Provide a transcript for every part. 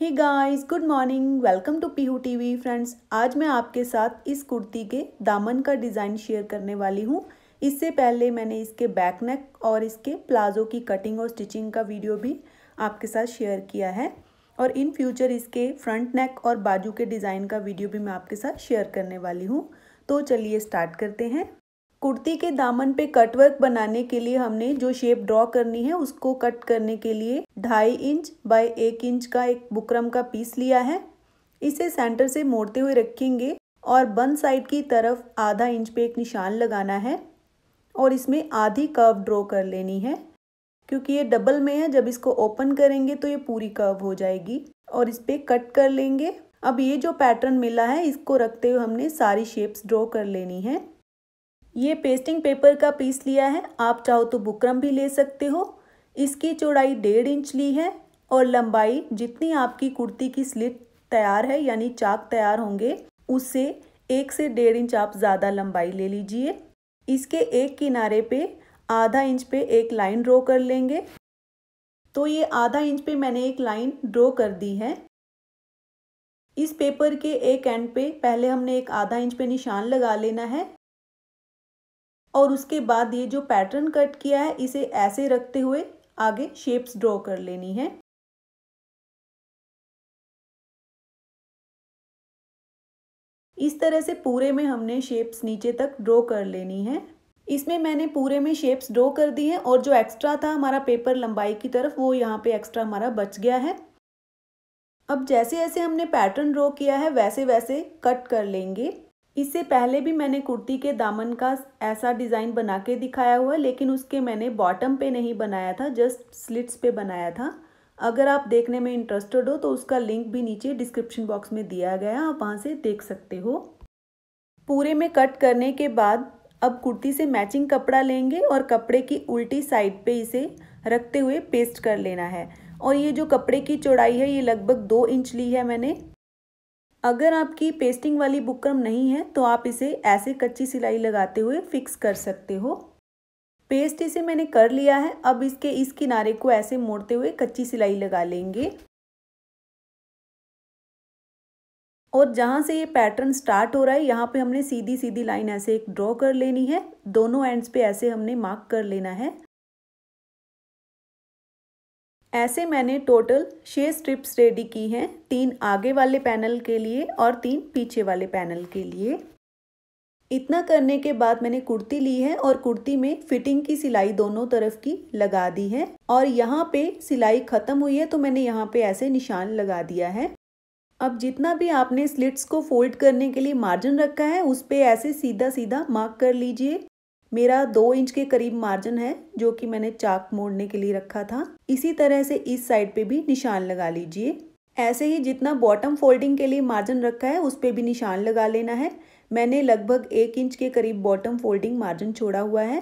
He guys good morning welcome to Pihu TV friends आज मैं आपके साथ इस कुर्ती के दामन का डिज़ाइन शेयर करने वाली हूँ इससे पहले मैंने इसके बैक नेक और इसके प्लाजो की कटिंग और स्टिचिंग का वीडियो भी आपके साथ शेयर किया है और इन फ्यूचर इसके फ्रंट नेक और बाजू के डिज़ाइन का वीडियो भी मैं आपके साथ शेयर करने वाली हूँ तो चलिए स्टार्ट करते हैं कुर्ती के दामन पे कटवर्क बनाने के लिए हमने जो शेप ड्रॉ करनी है उसको कट करने के लिए ढाई इंच बाय एक इंच का एक बुकरम का पीस लिया है इसे सेंटर से मोड़ते हुए रखेंगे और बन साइड की तरफ आधा इंच पे एक निशान लगाना है और इसमें आधी कर्व ड्रॉ कर लेनी है क्योंकि ये डबल में है जब इसको ओपन करेंगे तो ये पूरी कर्व हो जाएगी और इस पर कट कर लेंगे अब ये जो पैटर्न मिला है इसको रखते हुए हमने सारी शेप्स ड्रॉ कर लेनी है ये पेस्टिंग पेपर का पीस लिया है आप चाहो तो बुकरम भी ले सकते हो इसकी चौड़ाई डेढ़ इंच ली है और लंबाई जितनी आपकी कुर्ती की स्लिट तैयार है यानी चाक तैयार होंगे उससे एक से डेढ़ इंच आप ज़्यादा लंबाई ले लीजिए इसके एक किनारे पे आधा इंच पे एक लाइन ड्रॉ कर लेंगे तो ये आधा इंच पे मैंने एक लाइन ड्रॉ कर दी है इस पेपर के एक एंड पे पहले हमने एक आधा इंच पे निशान लगा लेना है और उसके बाद ये जो पैटर्न कट किया है इसे ऐसे रखते हुए आगे शेप्स ड्रॉ कर लेनी है इस तरह से पूरे में हमने शेप्स नीचे तक ड्रॉ कर लेनी है इसमें मैंने पूरे में शेप्स ड्रॉ कर दी हैं और जो एक्स्ट्रा था हमारा पेपर लंबाई की तरफ वो यहाँ पे एक्स्ट्रा हमारा बच गया है अब जैसे जैसे हमने पैटर्न ड्रॉ किया है वैसे वैसे कट कर लेंगे इससे पहले भी मैंने कुर्ती के दामन का ऐसा डिज़ाइन बना के दिखाया हुआ है लेकिन उसके मैंने बॉटम पे नहीं बनाया था जस्ट स्लिट्स पे बनाया था अगर आप देखने में इंटरेस्टेड हो तो उसका लिंक भी नीचे डिस्क्रिप्शन बॉक्स में दिया गया आप वहाँ से देख सकते हो पूरे में कट करने के बाद अब कुर्ती से मैचिंग कपड़ा लेंगे और कपड़े की उल्टी साइड पर इसे रखते हुए पेस्ट कर लेना है और ये जो कपड़े की चौड़ाई है ये लगभग दो इंच ली है मैंने अगर आपकी पेस्टिंग वाली बुकरम नहीं है तो आप इसे ऐसे कच्ची सिलाई लगाते हुए फिक्स कर सकते हो पेस्ट इसे मैंने कर लिया है अब इसके इस किनारे को ऐसे मोड़ते हुए कच्ची सिलाई लगा लेंगे और जहाँ से ये पैटर्न स्टार्ट हो रहा है यहाँ पे हमने सीधी सीधी लाइन ऐसे एक ड्रॉ कर लेनी है दोनों एंड्स पे ऐसे हमने मार्क कर लेना है ऐसे मैंने टोटल छः स्ट्रिप्स रेडी की हैं तीन आगे वाले पैनल के लिए और तीन पीछे वाले पैनल के लिए इतना करने के बाद मैंने कुर्ती ली है और कुर्ती में फिटिंग की सिलाई दोनों तरफ की लगा दी है और यहाँ पे सिलाई ख़त्म हुई है तो मैंने यहाँ पे ऐसे निशान लगा दिया है अब जितना भी आपने स्लिट्स को फोल्ड करने के लिए मार्जिन रखा है उस पर ऐसे सीधा सीधा मार्क कर लीजिए मेरा दो इंच के करीब मार्जिन है जो कि मैंने चाक मोड़ने के लिए रखा था इसी तरह से इस साइड पे भी निशान लगा लीजिए ऐसे ही जितना बॉटम फोल्डिंग के लिए मार्जिन रखा है उस पर भी निशान लगा लेना है मैंने लगभग एक इंच के करीब बॉटम फोल्डिंग मार्जिन छोड़ा हुआ है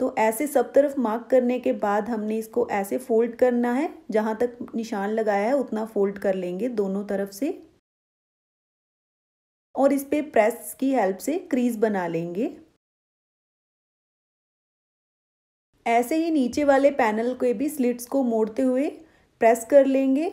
तो ऐसे सब तरफ मार्क करने के बाद हमने इसको ऐसे फोल्ड करना है जहाँ तक निशान लगाया है उतना फोल्ड कर लेंगे दोनों तरफ से और इस पर प्रेस की हेल्प से क्रीज बना लेंगे ऐसे ही नीचे वाले पैनल के भी स्लिट्स को मोड़ते हुए प्रेस कर लेंगे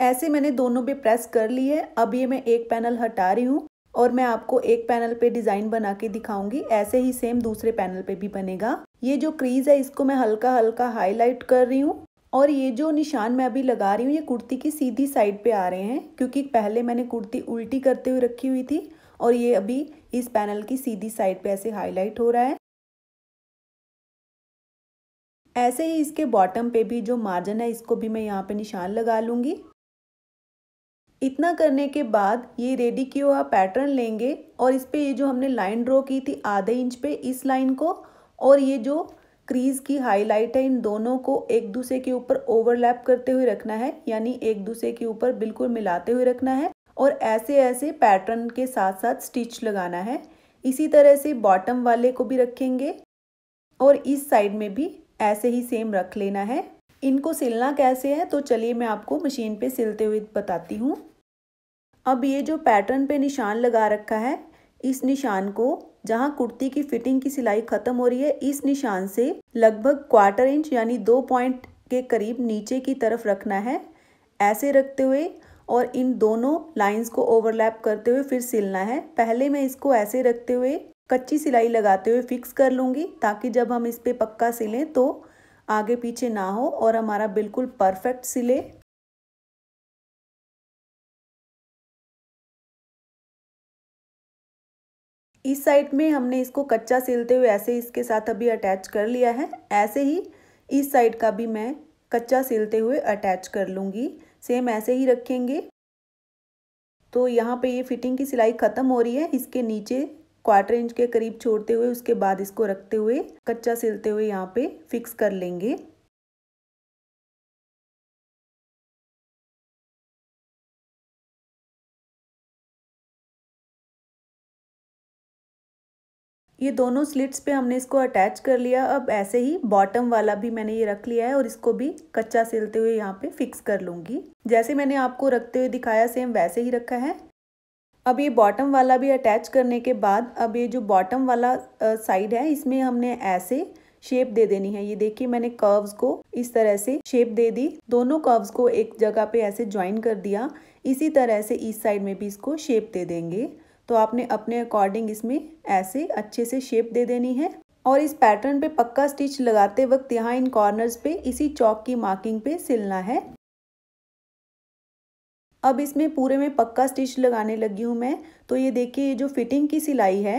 ऐसे मैंने दोनों पे प्रेस कर ली है अब ये मैं एक पैनल हटा रही हूँ और मैं आपको एक पैनल पे डिज़ाइन बना के दिखाऊंगी ऐसे ही सेम दूसरे पैनल पे भी बनेगा ये जो क्रीज है इसको मैं हल्का हल्का हाईलाइट कर रही हूँ और ये जो निशान मैं अभी लगा रही हूँ ये कुर्ती की सीधी साइड पे आ रहे हैं क्योंकि पहले मैंने कुर्ती उल्टी करते हुए रखी हुई थी और ये अभी इस पैनल की सीधी साइड पे ऐसे हाईलाइट हो रहा है ऐसे ही इसके बॉटम पे भी जो मार्जिन है इसको भी मैं यहाँ पे निशान लगा लूंगी इतना करने के बाद ये रेडी किया हुआ पैटर्न लेंगे और इस पर ये जो हमने लाइन ड्रॉ की थी आधे इंच पे इस लाइन को और ये जो क्रीज़ की हाईलाइट है इन दोनों को एक दूसरे के ऊपर ओवरलैप करते हुए रखना है यानी एक दूसरे के ऊपर बिल्कुल मिलाते हुए रखना है और ऐसे ऐसे पैटर्न के साथ साथ स्टिच लगाना है इसी तरह से बॉटम वाले को भी रखेंगे और इस साइड में भी ऐसे ही सेम रख लेना है इनको सिलना कैसे है तो चलिए मैं आपको मशीन पे सिलते हुए बताती हूँ अब ये जो पैटर्न पे निशान लगा रखा है इस निशान को जहाँ कुर्ती की फिटिंग की सिलाई खत्म हो रही है इस निशान से लगभग क्वार्टर इंच यानी दो पॉइंट के करीब नीचे की तरफ रखना है ऐसे रखते हुए और इन दोनों लाइंस को ओवरलैप करते हुए फिर सिलना है पहले मैं इसको ऐसे रखते हुए कच्ची सिलाई लगाते हुए फिक्स कर लूँगी ताकि जब हम इस पर पक्का सिलें तो आगे पीछे ना हो और हमारा बिल्कुल परफेक्ट सिले इस साइड में हमने इसको कच्चा सिलते हुए ऐसे इसके साथ अभी अटैच कर लिया है ऐसे ही इस साइड का भी मैं कच्चा सिलते हुए अटैच कर लूँगी सेम ऐसे ही रखेंगे तो यहाँ पे ये फिटिंग की सिलाई ख़त्म हो रही है इसके नीचे क्वार्टर इंच के करीब छोड़ते हुए उसके बाद इसको रखते हुए कच्चा सिलते हुए यहाँ पे फिक्स कर लेंगे ये दोनों स्लिट्स पे हमने इसको अटैच कर लिया अब ऐसे ही बॉटम वाला भी मैंने ये रख लिया है और इसको भी कच्चा सिलते हुए यहाँ पे फिक्स कर लूंगी जैसे मैंने आपको रखते हुए दिखाया सेम वैसे ही रखा है अब ये बॉटम वाला भी अटैच करने के बाद अब ये जो बॉटम वाला साइड है इसमें हमने ऐसे शेप दे देनी है ये देखिए मैंने कर्व्स को इस तरह से शेप दे दी दोनों कर्व्स को एक जगह पे ऐसे ज्वाइन कर दिया इसी तरह से इस साइड में भी इसको शेप दे देंगे तो आपने अपने अकॉर्डिंग इसमें ऐसे अच्छे से शेप दे देनी है और इस पैटर्न पे पक्का स्टिच लगाते वक्त यहाँ इन कॉर्नर्स पे इसी चौक की मार्किंग पे सिलना है अब इसमें पूरे में पक्का स्टिच लगाने लगी हूँ मैं तो ये देखिए ये जो फिटिंग की सिलाई है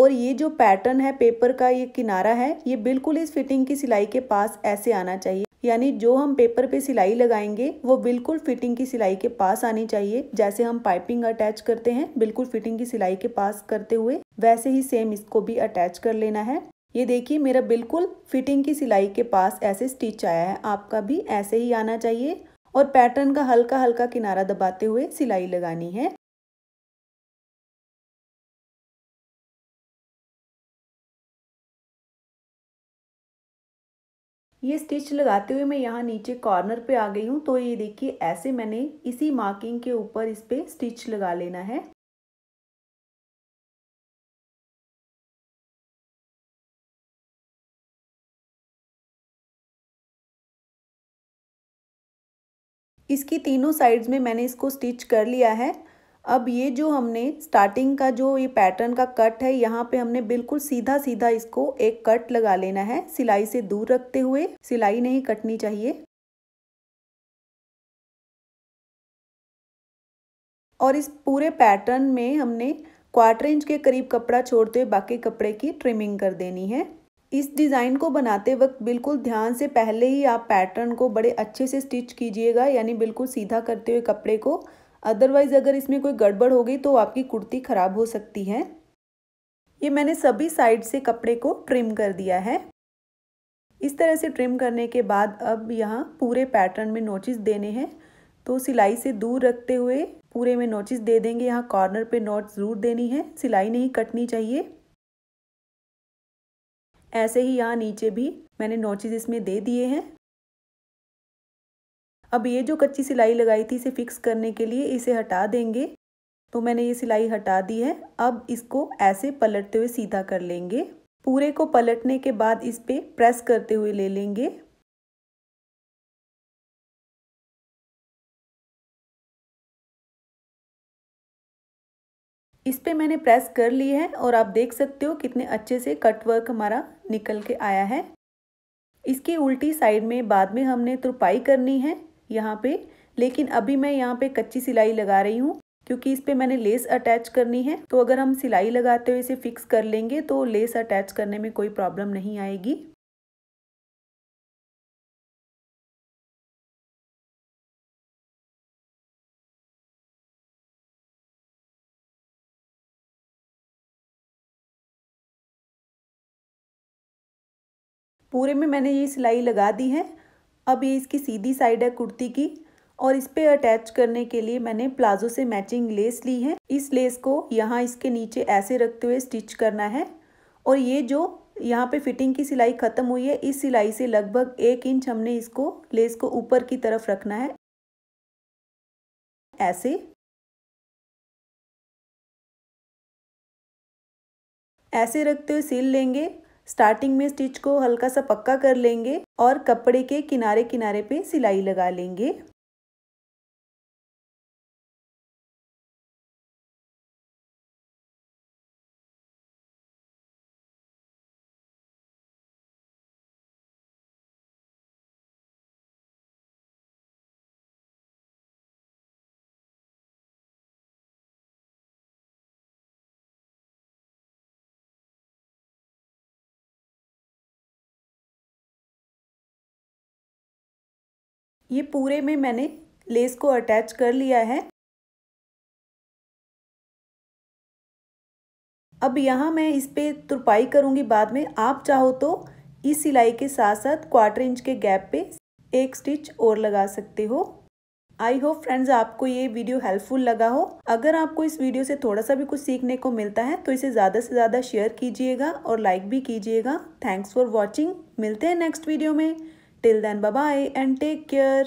और ये जो पैटर्न है पेपर का ये किनारा है ये बिल्कुल इस फिटिंग की सिलाई के पास ऐसे आना चाहिए यानी जो हम पेपर पे सिलाई लगाएंगे वो बिल्कुल फिटिंग की सिलाई के पास आनी चाहिए जैसे हम पाइपिंग अटैच करते हैं बिल्कुल फिटिंग की सिलाई के पास करते हुए वैसे ही सेम इसको भी अटैच कर लेना है ये देखिए मेरा बिल्कुल फिटिंग की सिलाई के पास ऐसे स्टिच आया है आपका भी ऐसे ही आना चाहिए और पैटर्न का हल्का हल्का किनारा दबाते हुए सिलाई लगानी है ये स्टिच लगाते हुए मैं यहाँ नीचे कॉर्नर पे आ गई हूँ तो ये देखिए ऐसे मैंने इसी मार्किंग के ऊपर इस पर स्टिच लगा लेना है इसकी तीनों साइड्स में मैंने इसको स्टिच कर लिया है अब ये जो हमने स्टार्टिंग का जो ये पैटर्न का कट है यहाँ पे हमने बिल्कुल सीधा सीधा इसको एक कट लगा लेना है सिलाई से दूर रखते हुए सिलाई नहीं कटनी चाहिए और इस पूरे पैटर्न में हमने क्वार्टर इंच के करीब कपड़ा छोड़ते हुए बाकी कपड़े की ट्रिमिंग कर देनी है इस डिज़ाइन को बनाते वक्त बिल्कुल ध्यान से पहले ही आप पैटर्न को बड़े अच्छे से स्टिच कीजिएगा यानी बिल्कुल सीधा करते हुए कपड़े को अदरवाइज़ अगर इसमें कोई गड़बड़ हो गई तो आपकी कुर्ती ख़राब हो सकती है ये मैंने सभी साइड से कपड़े को ट्रिम कर दिया है इस तरह से ट्रिम करने के बाद अब यहाँ पूरे पैटर्न में नोचिस देने हैं तो सिलाई से दूर रखते हुए पूरे में नोचिस दे देंगे यहाँ कॉर्नर पे नोट ज़रूर देनी है सिलाई नहीं कटनी चाहिए ऐसे ही यहाँ नीचे भी मैंने नोचिस इसमें दे दिए हैं अब ये जो कच्ची सिलाई लगाई थी इसे फिक्स करने के लिए इसे हटा देंगे तो मैंने ये सिलाई हटा दी है अब इसको ऐसे पलटते हुए सीधा कर लेंगे पूरे को पलटने के बाद इस पर प्रेस करते हुए ले लेंगे इस पर मैंने प्रेस कर ली है और आप देख सकते हो कितने अच्छे से कट वर्क हमारा निकल के आया है इसकी उल्टी साइड में बाद में हमने तुरपाई करनी है यहाँ पे लेकिन अभी मैं यहाँ पे कच्ची सिलाई लगा रही हूँ क्योंकि इस पर मैंने लेस अटैच करनी है तो अगर हम सिलाई लगाते हुए इसे फिक्स कर लेंगे तो लेस अटैच करने में कोई प्रॉब्लम नहीं आएगी पूरे में मैंने ये सिलाई लगा दी है अब ये इसकी सीधी साइड है कुर्ती की और इस पर अटैच करने के लिए मैंने प्लाजो से मैचिंग लेस ली है इस लेस को यहाँ इसके नीचे ऐसे रखते हुए स्टिच करना है और ये जो यहाँ पे फिटिंग की सिलाई ख़त्म हुई है इस सिलाई से लगभग एक इंच हमने इसको लेस को ऊपर की तरफ रखना है ऐसे ऐसे रखते हुए सिल लेंगे स्टार्टिंग में स्टिच को हल्का सा पक्का कर लेंगे और कपड़े के किनारे किनारे पे सिलाई लगा लेंगे ये पूरे में मैंने लेस को अटैच कर लिया है अब यहाँ मैं इस पर तुरपाई करूँगी बाद में आप चाहो तो इस सिलाई के साथ साथ क्वार्टर इंच के गैप पे एक स्टिच और लगा सकते हो आई होप फ्रेंड्स आपको ये वीडियो हेल्पफुल लगा हो अगर आपको इस वीडियो से थोड़ा सा भी कुछ सीखने को मिलता है तो इसे ज़्यादा से ज़्यादा शेयर कीजिएगा और लाइक भी कीजिएगा थैंक्स फॉर वॉचिंग मिलते हैं नेक्स्ट वीडियो में Till then, bye bye and take care.